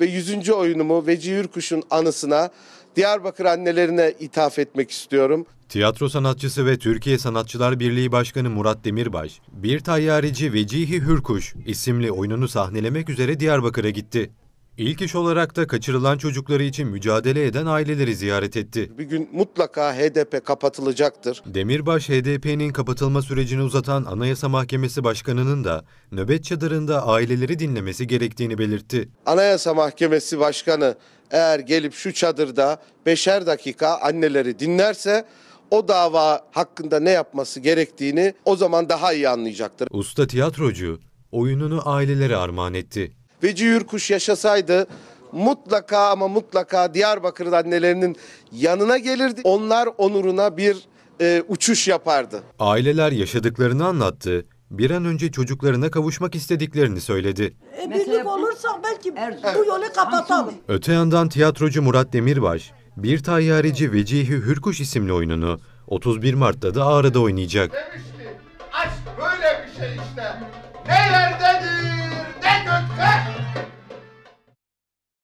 ve 100. oyunumu Veci kuşun anısına Diyarbakır annelerine ithaf etmek istiyorum. Tiyatro sanatçısı ve Türkiye Sanatçılar Birliği Başkanı Murat Demirbaş, Bir Tayyarici Vecihi Hürkuş isimli oyununu sahnelemek üzere Diyarbakır'a gitti. İlk iş olarak da kaçırılan çocukları için mücadele eden aileleri ziyaret etti. Bir gün mutlaka HDP kapatılacaktır. Demirbaş HDP'nin kapatılma sürecini uzatan Anayasa Mahkemesi Başkanı'nın da nöbet çadırında aileleri dinlemesi gerektiğini belirtti. Anayasa Mahkemesi Başkanı eğer gelip şu çadırda beşer dakika anneleri dinlerse o dava hakkında ne yapması gerektiğini o zaman daha iyi anlayacaktır. Usta tiyatrocu oyununu ailelere armağan etti. Veci Yürkuş yaşasaydı mutlaka ama mutlaka Diyarbakır annelerinin yanına gelirdi. Onlar onuruna bir e, uçuş yapardı. Aileler yaşadıklarını anlattı. Bir an önce çocuklarına kavuşmak istediklerini söyledi. E, birlik olursak belki bu yolu kapatalım. Öte yandan tiyatrocu Murat Demirbaş, bir tayyareci Vecihi Hürkuş isimli oyununu 31 Mart'ta da Ağrı'da oynayacak. Demişti, aşk böyle bir şey işte. Nelerdedir?